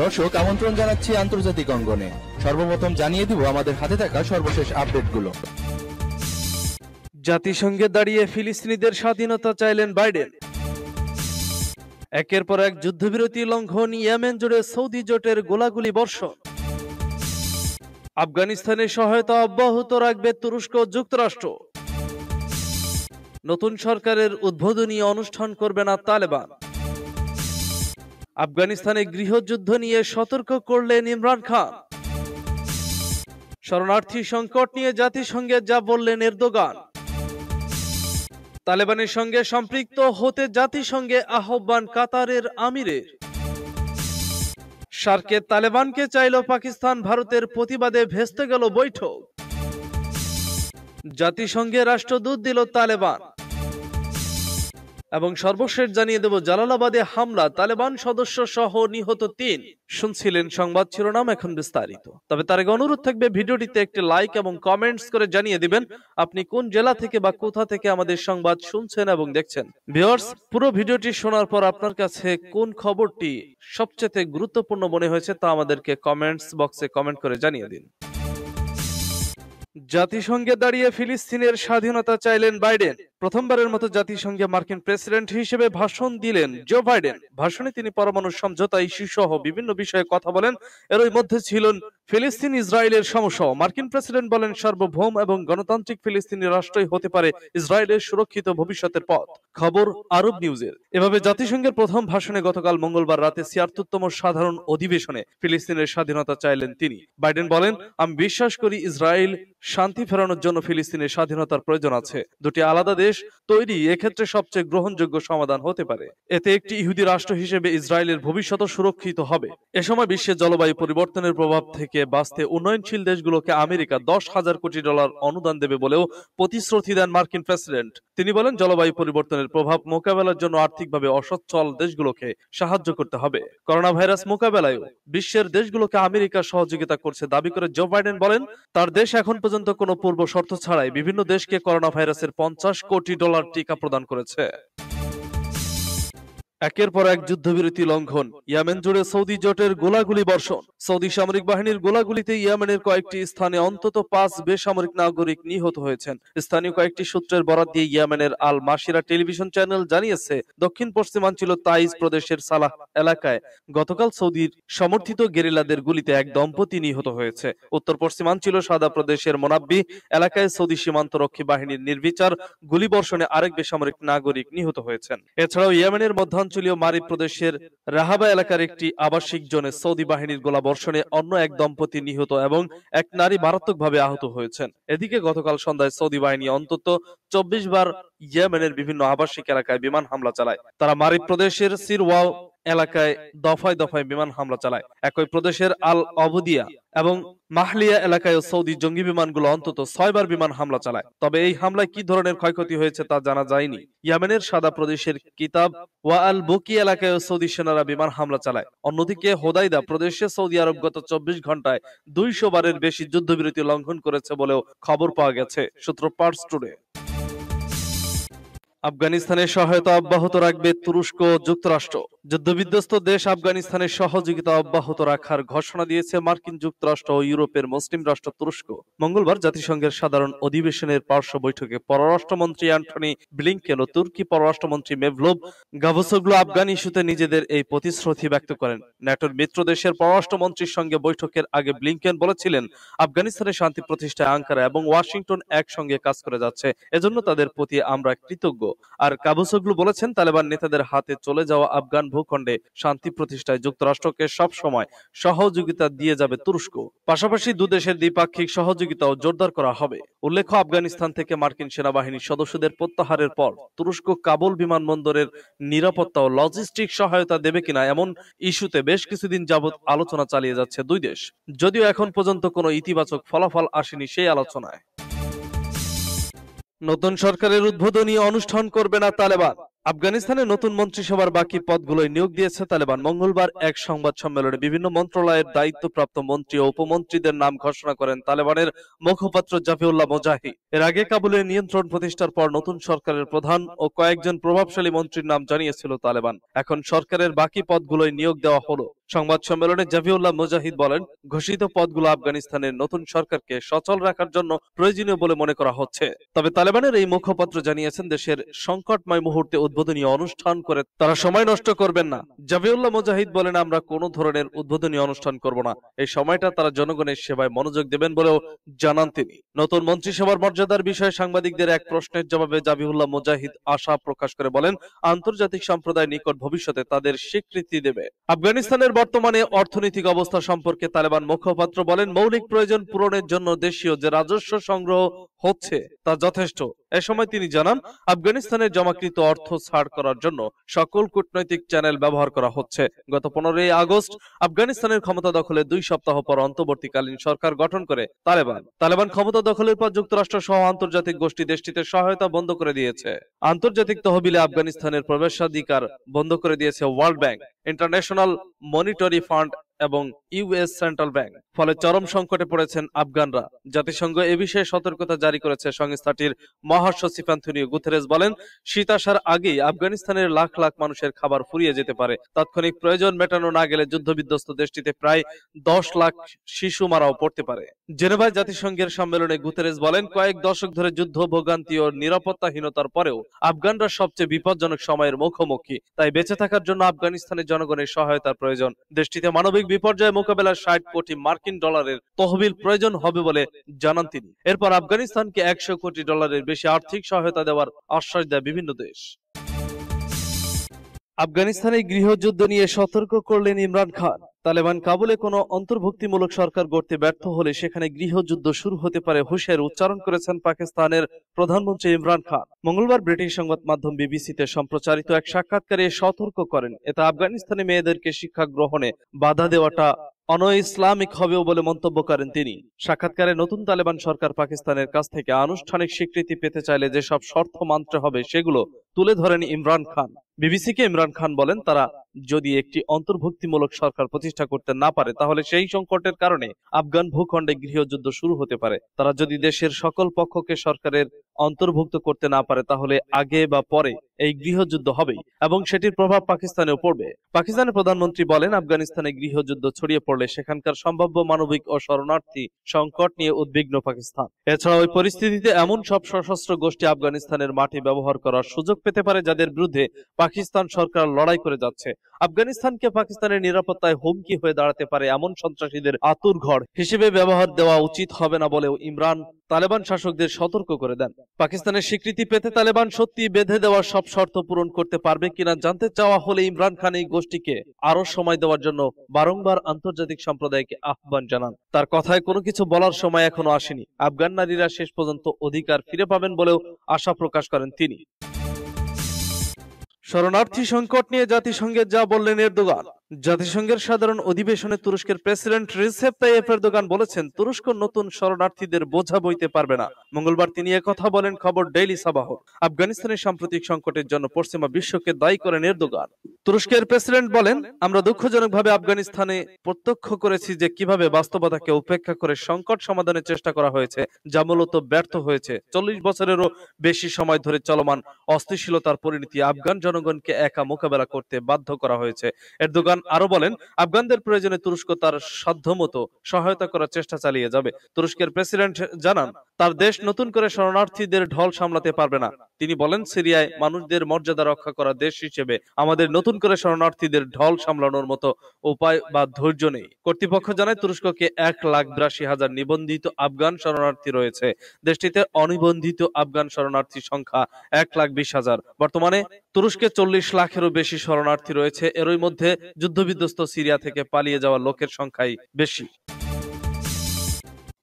দর্শক আমন্ত্রণ জানাচ্ছি আন্তর্জাতিক অঙ্গনে সর্বপ্রথম জানিয়ে দিব আমাদের হাতে থাকা সর্বশেষ আপডেটগুলো জাতিসংঘে দাঁড়িয়ে ফিলিস্তিনিদের স্বাধীনতা চাইলেন বাইডেন একের পর এক যুদ্ধবিরতি লঙ্ঘন ইয়েমেন জুড়ে সৌদি জোটের গোলাগুলি বর্ষণ আফগানিস্তানের সহায়তা অব্যাহত রাখবে তুরস্ক যুক্তরাষ্ট্র নতুন সরকারের উদ্বোধনী অনুষ্ঠান করবে না তালেবান আফগানিস্তানে গৃহযুদ্ধ নিয়ে সতর্ক করলেন ইমরান খান শরণার্থী সংকট নিয়ে জাতিসংঘে যা বললেন এরদোগান তালেবানের সঙ্গে সম্পৃক্ত হতে জাতিসংঘে আহ্বান কাতারের আমিরের সার্কে তালেবানকে চাইল পাকিস্তান ভারতের প্রতিবাদে ভেস্তে গেল বৈঠক জাতিসংঘে রাষ্ট্রদূত দিল তালেবান এবং সর্বশেষ জানিয়ে দেব জালালাবাদে হামলা তালেবান সদস্য সহ নিহত তিন শুনছিলেন সংবাদ শিরোনাম এখন বিস্তারিত তবে তার অনুরোধ থাকবে ভিডিওটিতে একটি লাইক এবং কমেন্টস করে জানিয়ে দিবেন আপনি কোন জেলা থেকে বা কোথা থেকে আমাদের সংবাদ শুনছেন এবং দেখছেন ভিউয়ার্স পুরো ভিডিওটি শোনার পর আপনার কাছে কোন খবরটি সবচেয়ে গুরুত্বপূর্ণ মনে হয়েছে তা আমাদেরকে কমেন্টস বক্সে কমেন্ট করে জানিয়ে দিন জাতিসংঘে দাঁড়িয়ে ফিলিস্তিনের স্বাধীনতা চাইলেন বাইডেন প্রথমবারের মতো জাতিসংঘে মার্কিন প্রেসিডেন্ট হিসেবে ভাষণ দিলেন জো বাইডেন ভাষণে তিনি পরমাণু সমঝোতা ইস্যু সহ বিভিন্ন বিষয়ে কথা বলেন এরই মধ্যে ছিলেন ফিলিস্তিন ইসরায়েলের সমস্যা মার্কিন প্রেসিডেন্ট বলেন সার্বভৌম এবং গণতান্ত্রিক ফিলিস্তিনি রাষ্ট্রই হতে পারে ইসরায়েলের সুরক্ষিত ভবিষ্যতের পথ খবর আরব নিউজের এভাবে জাতিসংঘের প্রথম ভাষণে গতকাল মঙ্গলবার রাতে ছিয়াত্তরতম সাধারণ অধিবেশনে ফিলিস্তিনের স্বাধীনতা চাইলেন তিনি বাইডেন বলেন আমি বিশ্বাস করি ইসরায়েল শান্তি ফেরানোর জন্য ফিলিস্তিনের স্বাধীনতার প্রয়োজন আছে দুটি আলাদা দেশ তৈরি এক্ষেত্রে সবচেয়ে গ্রহণযোগ্য সমাধান হতে পারে এতে একটি ইহুদি রাষ্ট্র হিসেবে ইসরায়েলের ভবিষ্যৎ সুরক্ষিত হবে এ সময় বিশ্বের জলবায়ু পরিবর্তনের প্রভাব থেকে বাঁচতে উন্নয়নশীল দেশগুলোকে আমেরিকা দশ হাজার কোটি ডলার অনুদান দেবে বলেও প্রতিশ্রুতি দেন মার্কিন প্রেসিডেন্ট তিনি বলেন জলবায়ু পরিবর্তনের প্রভাব মোকাবেলার জন্য আর্থিকভাবে অসচ্ছল দেশগুলোকে সাহায্য করতে হবে করোনা ভাইরাস মোকাবেলায় বিশ্বের দেশগুলোকে আমেরিকা সহযোগিতা করছে দাবি করে জো বাইডেন বলেন তার দেশ এখন পর্যন্ত কোনো পূর্ব শর্ত ছাড়াই বিভিন্ন দেশকে করোনা ভাইরাসের পঞ্চাশ কোটি ডলার টিকা প্রদান করেছে একের পর এক যুদ্ধবিরতি লঙ্ঘন ইয়ামেন জুড়ে সৌদি জোটের গোলাগুলি বর্ষণ সৌদি সামরিক বাহিনীর গোলাগুলিতে ইয়ামেনের কয়েকটি স্থানে অন্তত পাঁচ বেসামরিক নাগরিক নিহত হয়েছেন স্থানীয় কয়েকটি সূত্রের বরাদ দিয়ে ইয়ামেনের আল মাসিরা টেলিভিশন চ্যানেল জানিয়েছে দক্ষিণ পশ্চিমাঞ্চল তাইজ প্রদেশের সালাহ এলাকায় গতকাল সৌদির সমর্থিত গেরিলাদের গুলিতে এক দম্পতি নিহত হয়েছে উত্তর পশ্চিমাঞ্চল সাদা প্রদেশের মোনাব্বি এলাকায় সৌদি সীমান্তরক্ষী বাহিনীর নির্বিচার গুলিবর্ষণে আরেক বেসামরিক নাগরিক নিহত হয়েছেন এছাড়াও ইয়ামেনের মধ্যাঞ্চল অঞ্চলীয় মারি প্রদেশের রাহাবা এলাকার একটি আবাসিক জনে সৌদি বাহিনীর গোলা বর্ষণে অন্য এক দম্পতি নিহত এবং এক নারী মারাত্মকভাবে আহত হয়েছেন এদিকে গতকাল সন্ধ্যায় সৌদি বাহিনী অন্তত চব্বিশ বার ইয়েমেনের বিভিন্ন আবাসিক এলাকায় বিমান হামলা চালায় তারা মারি প্রদেশের সিরওয়াও এলাকায় দফায় দফায় বিমান হামলা চালায় একই প্রদেশের আল অবদিয়া এবং মাহলিয়া এলাকায় সৌদি জঙ্গি বিমানগুলো অন্তত ছয়বার বিমান হামলা চালায় তবে এই হামলায় কি ধরনের ক্ষয়ক্ষতি হয়েছে তা জানা যায়নি ইয়ামেনের সাদা প্রদেশের কিতাব ওয়া আল বুকি এলাকায় সৌদি সেনারা বিমান হামলা চালায় অন্যদিকে হোদাইদা প্রদেশে সৌদি আরব গত চব্বিশ ঘন্টায় দুইশো বারের বেশি যুদ্ধবিরতি লঙ্ঘন করেছে বলেও খবর পাওয়া গেছে সূত্র পার্স টুডে আফগানিস্তানের সহায়তা অব্যাহত রাখবে তুরস্ক যুক্তরাষ্ট্র যুদ্ধবিধ্বস্ত দেশ আফগানিস্তানের সহযোগিতা অব্যাহত রাখার ঘোষণা দিয়েছে মার্কিন যুক্তরাষ্ট্র ও ইউরোপের মুসলিম রাষ্ট্র তুরস্ক মঙ্গলবার জাতিসংঘের সাধারণ অধিবেশনের পার্শ্ব বৈঠকে পররাষ্ট্রমন্ত্রী অ্যান্টনি ব্লিংকেন ও তুর্কি পররাষ্ট্রমন্ত্রী মেভলোভ গাভসোগলু আফগান ইস্যুতে নিজেদের এই প্রতিশ্রুতি ব্যক্ত করেন ন্যাটোর মিত্র দেশের পররাষ্ট্রমন্ত্রীর সঙ্গে বৈঠকের আগে ব্লিংকেন বলেছিলেন আফগানিস্তানের শান্তি প্রতিষ্ঠায় আঙ্কারা এবং ওয়াশিংটন একসঙ্গে কাজ করে যাচ্ছে এজন্য তাদের প্রতি আমরা কৃতজ্ঞ আর কাবুসোগলু বলেছেন তালেবান নেতাদের হাতে চলে যাওয়া আফগান ভূখণ্ডে শান্তি প্রতিষ্ঠায় যুক্তরাষ্ট্রকে সব সময় সহযোগিতা দিয়ে যাবে তুরস্ক পাশাপাশি দুদেশের দ্বিপাক্ষিক সহযোগিতাও জোরদার করা হবে উল্লেখ্য আফগানিস্তান থেকে মার্কিন সেনাবাহিনীর সদস্যদের প্রত্যাহারের পর তুরস্ক কাবুল বিমানবন্দরের নিরাপত্তা ও লজিস্টিক সহায়তা দেবে কিনা এমন ইস্যুতে বেশ কিছুদিন যাবৎ আলোচনা চালিয়ে যাচ্ছে দুই দেশ যদিও এখন পর্যন্ত কোনো ইতিবাচক ফলাফল আসেনি সেই আলোচনায় নতুন সরকারের উদ্বোধনী অনুষ্ঠান করবে না তালেবান আফগানিস্তানে নতুন মন্ত্রিসভার বাকি পদগুলোয় নিয়োগ দিয়েছে তালেবান মঙ্গলবার এক সংবাদ সম্মেলনে বিভিন্ন মন্ত্রণালয়ের দায়িত্বপ্রাপ্ত মন্ত্রী ও উপমন্ত্রীদের নাম ঘোষণা করেন তালেবানের মুখপাত্র জাফিউল্লাহ মোজাহি এর আগে কাবুলের নিয়ন্ত্রণ প্রতিষ্ঠার পর নতুন সরকারের প্রধান ও কয়েকজন প্রভাবশালী মন্ত্রীর নাম জানিয়েছিল তালেবান এখন সরকারের বাকি পদগুলোয় নিয়োগ দেওয়া হলো সংবাদ সম্মেলনে জাভিউল্লাহ মুজাহিদ বলেন ঘোষিত পদগুলো আফগানিস্তানের নতুন সরকারকে সচল রাখার জন্য প্রয়োজনীয় বলে মনে করা হচ্ছে তবে তালেবানের এই মুখপাত্র জানিয়েছেন দেশের সংকটময় মুহূর্তে উদ্বোধনী অনুষ্ঠান করে তারা সময় নষ্ট করবেন না জাভিউল্লাহ মুজাহিদ বলেন আমরা কোনো ধরনের উদ্বোধনী অনুষ্ঠান করব না এই সময়টা তারা জনগণের সেবায় মনোযোগ দেবেন বলেও জানান তিনি নতুন মন্ত্রিসভার মর্যাদার বিষয়ে সাংবাদিকদের এক প্রশ্নের জবাবে জাভিউল্লাহ মুজাহিদ আশা প্রকাশ করে বলেন আন্তর্জাতিক সম্প্রদায় নিকট ভবিষ্যতে তাদের স্বীকৃতি দেবে আফগানিস্তানের বর্তমানে অর্থনৈতিক অবস্থা সম্পর্কে তালেবান মুখপাত্র বলেন মৌলিক প্রয়োজন পূরণের জন্য দেশীয় যে রাজস্ব সংগ্রহ হচ্ছে তা যথেষ্ট এ সময় তিনি জানান আফগানিস্তানের জমাকৃত অর্থ ছাড় করার জন্য সকল কূটনৈতিক চ্যানেল ব্যবহার করা হচ্ছে গত পনেরোই আগস্ট আফগানিস্তানের ক্ষমতা দখলে দুই সপ্তাহ পর অন্তর্বর্তীকালীন সরকার গঠন করে তালেবান তালেবান ক্ষমতা দখলের পর যুক্তরাষ্ট্র সহ আন্তর্জাতিক গোষ্ঠী দেশটিতে সহায়তা বন্ধ করে দিয়েছে আন্তর্জাতিক তহবিলে আফগানিস্তানের প্রবেশাধিকার বন্ধ করে দিয়েছে world bank international monetary fund এবং ইউএস সেন্ট্রাল ব্যাংক ফলে চরম সংকটে পড়েছেন আফগানরা জাতিসংঘ এ বিষয়ে সতর্কতা জারি করেছে সংস্থাটির মহাসচিব অ্যান্থনিও গুথেরেস বলেন শীত আসার আগেই আফগানিস্তানের লাখ লাখ মানুষের খাবার ফুরিয়ে যেতে পারে তাৎক্ষণিক প্রয়োজন মেটানো না গেলে যুদ্ধবিধ্বস্ত দেশটিতে প্রায় দশ লাখ শিশু মারাও পড়তে পারে জেনেভায় জাতিসংঘের সম্মেলনে গুথেরেস বলেন কয়েক দশক ধরে যুদ্ধ ভোগান্তি ও নিরাপত্তাহীনতার পরেও আফগানরা সবচেয়ে বিপজ্জনক সময়ের মুখোমুখি তাই বেঁচে থাকার জন্য আফগানিস্তানের জনগণের সহায়তার প্রয়োজন দেশটিতে মানবিক সামরিক বিপর্যয় মোকাবেলায় ষাট কোটি মার্কিন ডলারের তহবিল প্রয়োজন হবে বলে জানান তিনি এরপর আফগানিস্তানকে একশো কোটি ডলারের বেশি আর্থিক সহায়তা দেওয়ার আশ্বাস দেয় বিভিন্ন দেশ আফগানিস্তানে গৃহযুদ্ধ নিয়ে সতর্ক করলেন ইমরান খান তালেবান কাবুলে কোনো অন্তর্ভুক্তিমূলক সরকার গড়তে ব্যর্থ হলে সেখানে গৃহযুদ্ধ শুরু হতে পারে হুঁশিয়ার উচ্চারণ করেছেন পাকিস্তানের প্রধানমন্ত্রী ইমরান খান মঙ্গলবার ব্রিটিশ সংবাদ মাধ্যম বিবিসিতে সম্প্রচারিত এক সাক্ষাৎকারে সতর্ক করেন এতে আফগানিস্তানে মেয়েদেরকে শিক্ষা গ্রহণে বাধা দেওয়াটা অন ইসলামিক হবেও বলে মন্তব্য করেন তিনি সাক্ষাৎকারে নতুন তালেবান সরকার পাকিস্তানের কাছ থেকে আনুষ্ঠানিক স্বীকৃতি পেতে চাইলে যেসব শর্ত মানতে হবে সেগুলো তুলে ধরেন ইমরান খান বিবিসিকে ইমরান খান বলেন তারা যদি একটি অন্তর্ভুক্তিমূলক সরকার প্রতিষ্ঠা করতে না পারে তাহলে সেই সংকটের কারণে আফগান ভূখণ্ডে গৃহযুদ্ধ শুরু হতে পারে তারা যদি দেশের সকল পক্ষকে সরকারের অন্তর্ভুক্ত করতে না পারে তাহলে আগে বা পরে এই গৃহযুদ্ধ হবেই এবং সেটির প্রভাব পাকিস্তানেও পড়বে পাকিস্তানের প্রধানমন্ত্রী বলেন আফগানিস্তানে গৃহযুদ্ধ ছড়িয়ে পড়লে সেখানকার সম্ভাব্য মানবিক ও শরণার্থী সংকট নিয়ে উদ্বিগ্ন পাকিস্তান এছাড়া ওই পরিস্থিতিতে এমন সব সশস্ত্র গোষ্ঠী আফগানিস্তানের মাটি ব্যবহার করার সুযোগ পেতে পারে যাদের বিরুদ্ধে পাকিস্তান সরকার লড়াই করে যাচ্ছে আফগানিস্তানকে পাকিস্তানের নিরাপত্তায় হুমকি হয়ে দাঁড়াতে পারে এমন সন্ত্রাসীদের আতুর ঘর হিসেবে ব্যবহার দেওয়া উচিত হবে না বলেও ইমরান তালেবান শাসকদের সতর্ক করে দেন পাকিস্তানের স্বীকৃতি পেতে তালেবান সত্যি বেঁধে দেওয়া সব শর্ত পূরণ করতে পারবে কিনা জানতে চাওয়া হলে ইমরান খান এই গোষ্ঠীকে আরো সময় দেওয়ার জন্য বারংবার আন্তর্জাতিক সম্প্রদায়কে আহ্বান জানান তার কথায় কোনো কিছু বলার সময় এখনো আসেনি আফগান নারীরা শেষ পর্যন্ত অধিকার ফিরে পাবেন বলেও আশা প্রকাশ করেন তিনি শরণার্থী সংকট নিয়ে জাতিসংঘের যা বললেন এরদোগান জাতিসংঘের সাধারণ অধিবেশনে তুরস্কের প্রেসিডেন্ট রিসেপ তাইয়েপ এরদোগান বলেছেন তুরস্ক নতুন শরণার্থীদের বোঝা বইতে পারবে না মঙ্গলবার তিনি কথা বলেন খবর ডেইলি সাবাহ আফগানিস্তানের সাম্প্রতিক সংকটের জন্য পশ্চিমা বিশ্বকে দায়ী করেন এরদোগান তুরস্কের প্রেসিডেন্ট বলেন আমরা দুঃখজনকভাবে আফগানিস্তানে প্রত্যক্ষ করেছি যে কিভাবে বাস্তবতাকে উপেক্ষা করে সংকট সমাধানের চেষ্টা করা হয়েছে যা মূলত ব্যর্থ হয়েছে চল্লিশ বছরেরও বেশি সময় ধরে চলমান অস্থিশীলতার পরিণতি আফগান জনগণকে একা মোকাবেলা করতে বাধ্য করা হয়েছে এরদোগান আফগান আরো বলেন আফগানদের প্রয়োজনে তুরস্ক তার সাধ্যমতো সহায়তা করার চেষ্টা চালিয়ে যাবে তুরস্কের প্রেসিডেন্ট জানান তার দেশ নতুন করে শরণার্থীদের ঢল সামলাতে পারবে না তিনি বলেন সিরিয়ায় মানুষদের মর্যাদা রক্ষা করা দেশ হিসেবে আমাদের নতুন করে শরণার্থীদের ঢল সামলানোর মতো উপায় বা ধৈর্য নেই কর্তৃপক্ষ জানায় তুরস্ককে এক লাখ বিরাশি হাজার নিবন্ধিত আফগান শরণার্থী রয়েছে দেশটিতে অনিবন্ধিত আফগান শরণার্থীর সংখ্যা এক লাখ বিশ হাজার বর্তমানে তুরস্কে চল্লিশ লাখেরও বেশি শরণার্থী রয়েছে এরই মধ্যে যুদ্ধবিধ্বস্ত সিরিয়া থেকে পালিয়ে যাওয়া লোকের সংখ্যাই বেশি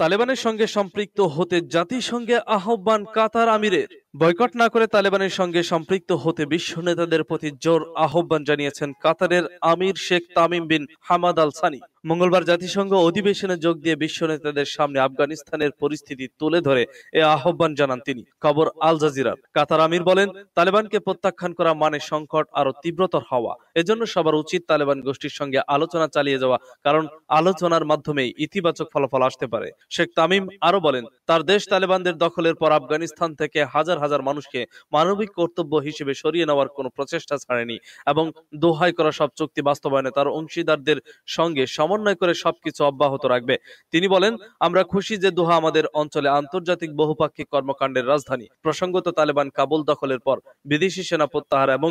তালেবানের সঙ্গে সম্পৃক্ত হতে জাতিসংঘে আহ্বান কাতার আমিরের বয়কট না করে তালেবানের সঙ্গে সম্পৃক্ত হতে বিশ্ব নেতাদের প্রতি জোর আহ্বান জানিয়েছেন কাতারের আমির Sheikh Tamim bin Hamad Al Thani মঙ্গলবার জাতিসংঘ অধিবেশনে যোগ দিয়ে বিশ্ব নেতাদের সামনে আফগানিস্তানের পরিস্থিতি তুলে ধরে এ আহ্বান জানান তিনি কবর আল জাজিরার কাতার আমির বলেন তালেবানকে প্রত্যাখ্যান করা মানে সংকট আরো তীব্রতর হওয়া এজন্য সবার উচিত তালেবান গোষ্ঠীর সঙ্গে আলোচনা চালিয়ে যাওয়া কারণ আলোচনার মাধ্যমে ইতিবাচক ফলাফল আসতে পারে শেখ তামিম আরো বলেন তার দেশ তালেবানদের দখলের পর আফগানিস্তান থেকে হাজার হাজার মানুষকে মানবিক কর্তব্য হিসেবে সরিয়ে নেওয়ার কোনো প্রচেষ্টা ছাড়েনি এবং দোহাই করা সব চুক্তি বাস্তবায়নে তার অংশীদারদের সঙ্গে সমন্বয় করে সবকিছু অব্যাহত রাখবে তিনি বলেন আমরা খুশি যে দোহা আমাদের অঞ্চলে আন্তর্জাতিক বহুপাক্ষিক কর্মকাণ্ডের রাজধানী প্রসঙ্গত তালেবান কাবুল দখলের পর বিদেশি সেনা প্রত্যাহার এবং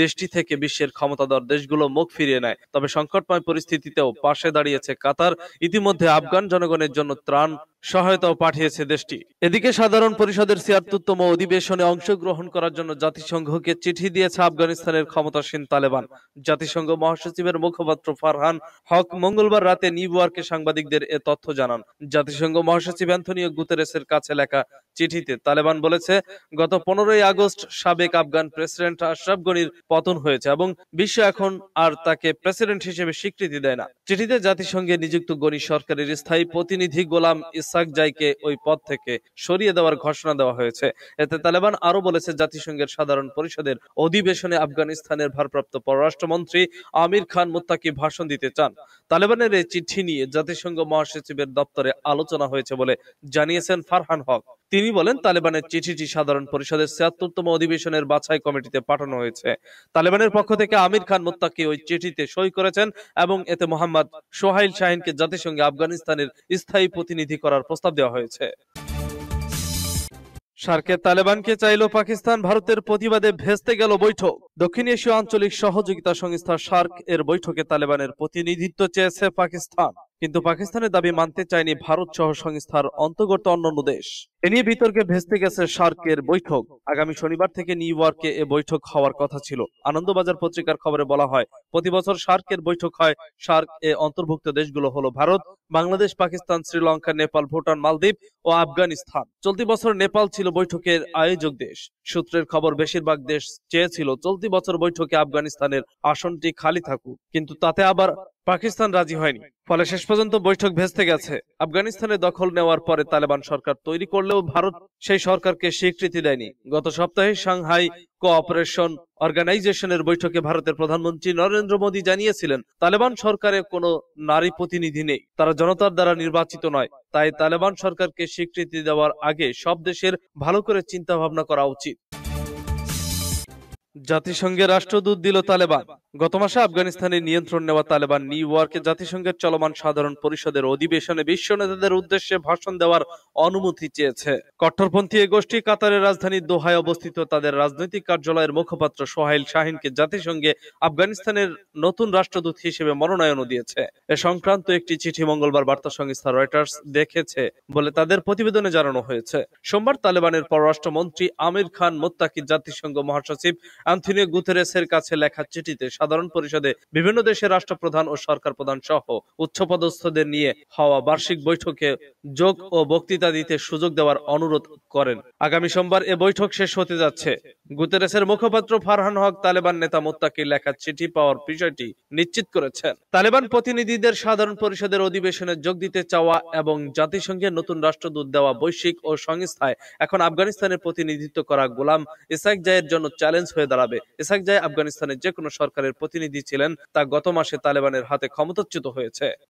দেশটি থেকে বিশ্বের ক্ষমতাধর দেশগুলো মুখ ফিরিয়ে নেয় তবে সংকটময় পরিস্থিতিতেও পাশে দাঁড়িয়েছে কাতার ইতিমধ্যে আফগান জনগণের জন্য ত্রাণ সহায়তাও পাঠিয়েছে দেশটি এদিকে সাধারণ পরিষদের ছিয়াত্তরতম অধিবেশনে অংশগ্রহণ করার জন্য জাতিসংঘকে চিঠি দিয়েছে আফগানিস্তানের ক্ষমতাসীন তালেবান জাতিসংঘ মহাসচিবের মুখপাত্র ফারহান হক মঙ্গলবার রাতে নিউ ইয়র্কে সাংবাদিকদের এ তথ্য জানান জাতিসংঘ মহাসচিব অ্যান্থনিও গুতেরেসের কাছে লেখা চিঠিতে তালেবান বলেছে গত পনেরোই আগস্ট সাবেক আফগান প্রেসিডেন্ট আশরাফ গনির পতন হয়েছে এবং বিশ্ব এখন আর তাকে প্রেসিডেন্ট হিসেবে স্বীকৃতি দেয় না চিঠিতে জাতিসংঘে নিযুক্ত গনি সরকারের স্থায়ী প্রতিনিধি গোলাম ইসাক জাইকে ওই পদ থেকে সরিয়ে দেওয়ার ঘোষণা দেওয়া হয়েছে এতে তালেবান আরো বলেছে জাতিসংঘের সাধারণ পরিষদের অধিবেশনে আফগানিস্তানের ভারপ্রাপ্ত পররাষ্ট্রমন্ত্রী আমির খান মুত্তাকি ভাষণ দিতে চান তালেবানের এই চিঠি নিয়ে জাতিসংঘ মহাসচিবের দপ্তরে আলোচনা হয়েছে বলে জানিয়েছেন ফারহান হক তিনি বলেন তালেবানের চিঠিটি সাধারণ পরিষদের ছিয়াত্তরতম অধিবেশনের বাছাই কমিটিতে পাঠানো হয়েছে তালেবানের পক্ষ থেকে আমির খান মোত্তাকি ওই চিঠিতে সই করেছেন এবং এতে মোহাম্মদ সোহাইল শাহিনকে জাতিসংঘে আফগানিস্তানের স্থায়ী প্রতিনিধি করার প্রস্তাব দেওয়া হয়েছে সার্কে তালেবানকে চাইল পাকিস্তান ভারতের প্রতিবাদে ভেস্তে গেল বৈঠক দক্ষিণ এশীয় আঞ্চলিক সহযোগিতা সংস্থা সার্ক এর বৈঠকে তালেবানের প্রতিনিধিত্ব চেয়েছে পাকিস্তান কিন্তু পাকিস্তানের দাবি মানতে চায়নি ভারত সহ সংস্থার অন্তর্গত অন্যান্য দেশ এনি বিতর্কে ভেস্তে গেছে সার্কের বৈঠক আগামী শনিবার থেকে নিউ ইয়র্কে এ বৈঠক হওয়ার কথা ছিল আনন্দবাজার পত্রিকার খবরে বলা হয় প্রতি বছর সার্কের বৈঠক হয় সার্ক এ অন্তর্ভুক্ত দেশগুলো হলো ভারত বাংলাদেশ পাকিস্তান শ্রীলঙ্কা নেপাল ভুটান মালদ্বীপ ও আফগানিস্তান চলতি বছর নেপাল ছিল বৈঠকের আয়োজক দেশ সূত্রের খবর বেশিরভাগ দেশ চেয়েছিল চলতি বছর বৈঠকে আফগানিস্তানের আসনটি খালি থাকুক কিন্তু তাতে আবার পাকিস্তান রাজি হয়নি ফলে শেষ পর্যন্ত বৈঠক ভেস্তে গেছে আফগানিস্তানে দখল নেওয়ার পরে তালেবান সরকার তৈরি করল করলেও ভারত সেই সরকারকে স্বীকৃতি দেয়নি গত সপ্তাহে সাংহাই কোঅপারেশন অর্গানাইজেশনের বৈঠকে ভারতের প্রধানমন্ত্রী নরেন্দ্র মোদী জানিয়েছিলেন তালেবান সরকারে কোনো নারী প্রতিনিধি নেই তারা জনতার দ্বারা নির্বাচিত নয় তাই তালেবান সরকারকে স্বীকৃতি দেওয়ার আগে সব দেশের ভালো করে চিন্তা ভাবনা করা উচিত জাতিসংঘে রাষ্ট্রদূত দিল তালেবান গত মাসে আফগানিস্তানের নিয়ন্ত্রণ নেওয়া তালেবান নিউ ইয়র্কে জাতিসংঘের চলমান সাধারণ পরিষদের অধিবেশনে বিশ্ব নেতাদের উদ্দেশ্যে ভাষণ দেওয়ার অনুমতি চেয়েছে কট্টরপন্থী গোষ্ঠী কাতারের রাজধানী দোহায় অবস্থিত তাদের রাজনৈতিক কার্যালয়ের মুখপাত্র সোহাইল শাহিনকে জাতিসংঘে আফগানিস্তানের নতুন রাষ্ট্রদূত হিসেবে মনোনয়নও দিয়েছে এ সংক্রান্ত একটি চিঠি মঙ্গলবার বার্তা সংস্থা রয়টার্স দেখেছে বলে তাদের প্রতিবেদনে জানানো হয়েছে সোমবার তালেবানের পররাষ্ট্রমন্ত্রী আমির খান মোত্তাকি জাতিসংঘ মহাসচিব অ্যান্থনিও গুতেরেসের কাছে লেখা চিঠিতে সাধারণ পরিষদে বিভিন্ন দেশের রাষ্ট্রপ্রধান ও সরকার প্রধান সহ উচ্চপদস্থদের নিয়ে হওয়া বার্ষিক বৈঠকে যোগ ও বক্তৃতা দিতে সুযোগ দেওয়ার অনুরোধ করেন আগামী সোমবার এ বৈঠক শেষ হতে যাচ্ছে গুতেরেসের মুখপাত্র ফারহান হক তালেবান নেতা মোত্তাকে লেখা চিঠি পাওয়ার বিষয়টি নিশ্চিত করেছেন তালেবান প্রতিনিধিদের সাধারণ পরিষদের অধিবেশনে যোগ দিতে চাওয়া এবং জাতিসংঘের নতুন রাষ্ট্রদূত দেওয়া বৈশ্বিক ও সংস্থায় এখন আফগানিস্তানের প্রতিনিধিত্ব করা গোলাম ইসাক জায়ের জন্য চ্যালেঞ্জ হয়ে দাঁড়াবে ইসাক জায় আফগানিস্তানের যে কোনো সরকারের প্রতিনিধি ছিলেন তা গত মাসে তালেবানের হাতে ক্ষমতাচ্যুত হয়েছে